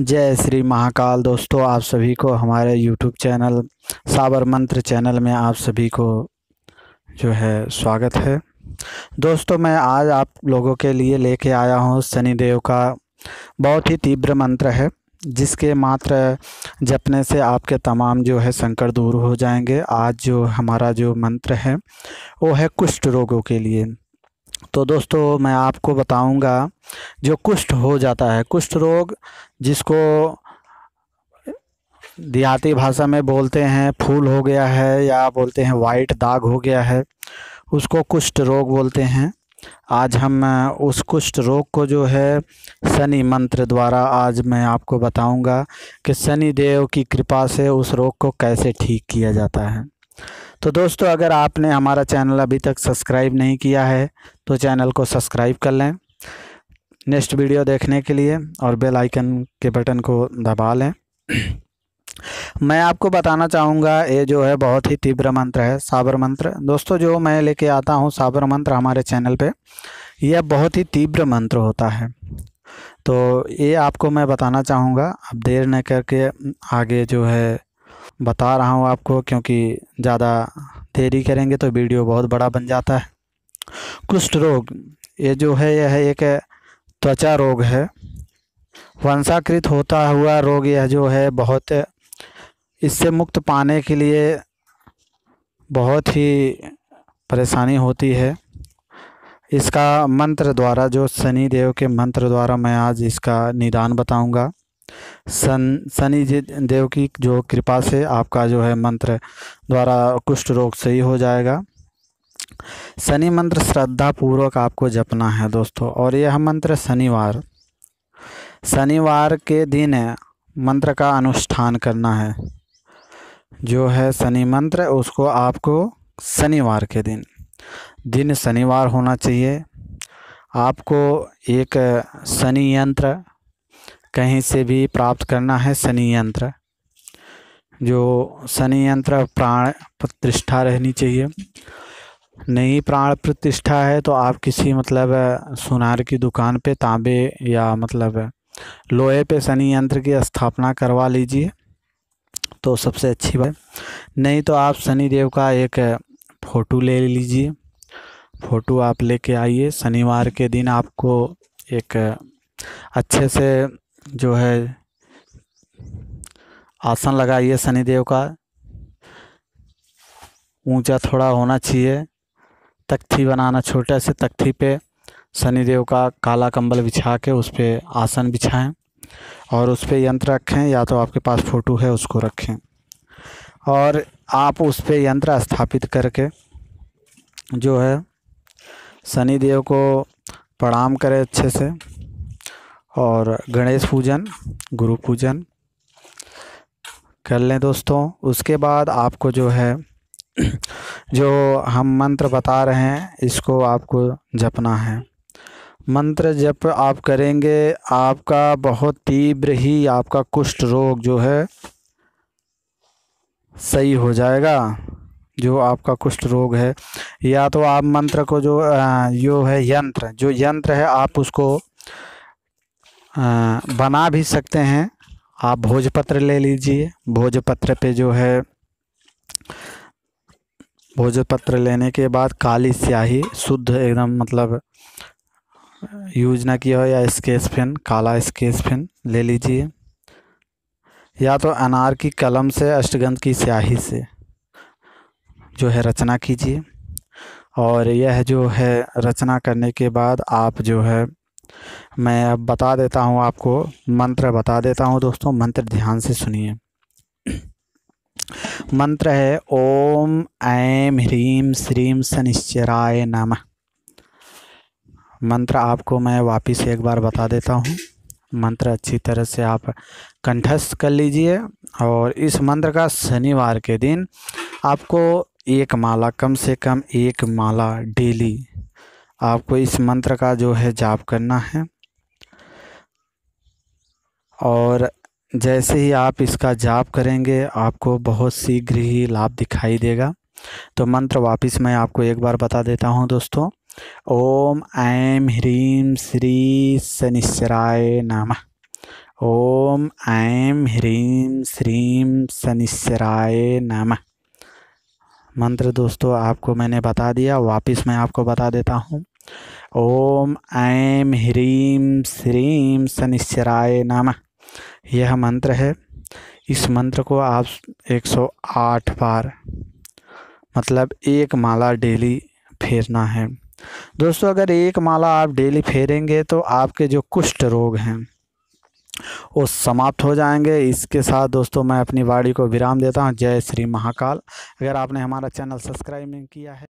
जय श्री महाकाल दोस्तों आप सभी को हमारे यूट्यूब चैनल साबर मंत्र चैनल में आप सभी को जो है स्वागत है दोस्तों मैं आज आप लोगों के लिए लेके आया हूँ शनिदेव का बहुत ही तीव्र मंत्र है जिसके मात्र जपने से आपके तमाम जो है संकट दूर हो जाएंगे आज जो हमारा जो मंत्र है वो है कुष्ठ रोगों के लिए तो दोस्तों मैं आपको बताऊंगा जो कुष्ठ हो जाता है कुष्ठ रोग जिसको देहाती भाषा में बोलते हैं फूल हो गया है या बोलते हैं वाइट दाग हो गया है उसको कुष्ठ रोग बोलते हैं आज हम उस कुष्ठ रोग को जो है शनि मंत्र द्वारा आज मैं आपको बताऊंगा कि शनि देव की कृपा से उस रोग को कैसे ठीक किया जाता है तो दोस्तों अगर आपने हमारा चैनल अभी तक सब्सक्राइब नहीं किया है तो चैनल को सब्सक्राइब कर लें नेक्स्ट वीडियो देखने के लिए और बेल आइकन के बटन को दबा लें मैं आपको बताना चाहूँगा ये जो है बहुत ही तीव्र मंत्र है साबर मंत्र दोस्तों जो मैं लेके आता हूँ साबर मंत्र हमारे चैनल पे यह बहुत ही तीव्र मंत्र होता है तो ये आपको मैं बताना चाहूँगा अब देर न करके आगे जो है बता रहा हूँ आपको क्योंकि ज़्यादा देरी करेंगे तो वीडियो बहुत बड़ा बन जाता है कुष्ठ रोग ये जो है यह है एक त्वचा रोग है वंशाकृत होता हुआ रोग यह जो है बहुत इससे मुक्त पाने के लिए बहुत ही परेशानी होती है इसका मंत्र द्वारा जो शनि देव के मंत्र द्वारा मैं आज इसका निदान बताऊंगा सन शनि देव की जो कृपा से आपका जो है मंत्र द्वारा कुष्ठ रोग सही हो जाएगा शनि मंत्र श्रद्धा पूर्वक आपको जपना है दोस्तों और यह मंत्र शनिवार शनिवार के दिन मंत्र का अनुष्ठान करना है जो है शनि मंत्र उसको आपको शनिवार के दिन दिन शनिवार होना चाहिए आपको एक शनि यंत्र कहीं से भी प्राप्त करना है शनि यंत्र जो शनि यंत्र प्राण प्रतिष्ठा रहनी चाहिए नहीं प्राण प्रतिष्ठा है तो आप किसी मतलब सुनार की दुकान पे तांबे या मतलब लोहे पे शनि यंत्र की स्थापना करवा लीजिए तो सबसे अच्छी बात नहीं तो आप शनिदेव का एक फ़ोटो ले लीजिए फ़ोटो आप लेके आइए शनिवार के दिन आपको एक अच्छे से जो है आसन लगाइए शनिदेव का ऊंचा थोड़ा होना चाहिए तख्ती बनाना छोटा से तख्ती पे शनिदेव का काला कंबल बिछा के उस पर आसन बिछाएं और उस पर यंत्र रखें या तो आपके पास फ़ोटो है उसको रखें और आप उस पर यंत्र स्थापित करके जो है शनिदेव को प्रणाम करें अच्छे से और गणेश पूजन गुरु पूजन कर लें दोस्तों उसके बाद आपको जो है जो हम मंत्र बता रहे हैं इसको आपको जपना है मंत्र जप आप करेंगे आपका बहुत तीव्र ही आपका कुष्ठ रोग जो है सही हो जाएगा जो आपका कुष्ठ रोग है या तो आप मंत्र को जो यो है यंत्र जो यंत्र है आप उसको बना भी सकते हैं आप भोजपत्र ले लीजिए भोजपत्र पे जो है भोजपत्र लेने के बाद काली स्याही शुद्ध एकदम मतलब यूज ना किया हो या स्केच पेन काला स्केच पेन ले लीजिए या तो अनार की कलम से अष्टगंध की स्याही से जो है रचना कीजिए और यह जो है रचना करने के बाद आप जो है मैं अब बता देता हूँ आपको मंत्र बता देता हूँ दोस्तों मंत्र ध्यान से सुनिए मंत्र है ओम ऐम ह्रीम श्रीम सनिश्चराय नम मंत्र आपको मैं वापस एक बार बता देता हूँ मंत्र अच्छी तरह से आप कंठस्थ कर लीजिए और इस मंत्र का शनिवार के दिन आपको एक माला कम से कम एक माला डेली आपको इस मंत्र का जो है जाप करना है और जैसे ही आप इसका जाप करेंगे आपको बहुत शीघ्र ही लाभ दिखाई देगा तो मंत्र वापस मैं आपको एक बार बता देता हूँ दोस्तों ओम ऐम ह्रीम श्री शनिश्चराय नम ओम ऐम ह्रीम श्रीम शनिश्चराय नमः मंत्र दोस्तों आपको मैंने बता दिया वापस मैं आपको बता देता हूँ ओम ऐम ह्रीम श्रीम शनिश्चराय नम यह मंत्र है इस मंत्र को आप 108 बार मतलब एक माला डेली फेरना है दोस्तों अगर एक माला आप डेली फेरेंगे तो आपके जो कुष्ठ रोग हैं वो समाप्त हो जाएंगे इसके साथ दोस्तों मैं अपनी वाड़ी को विराम देता हूँ जय श्री महाकाल अगर आपने हमारा चैनल सब्सक्राइब नहीं किया है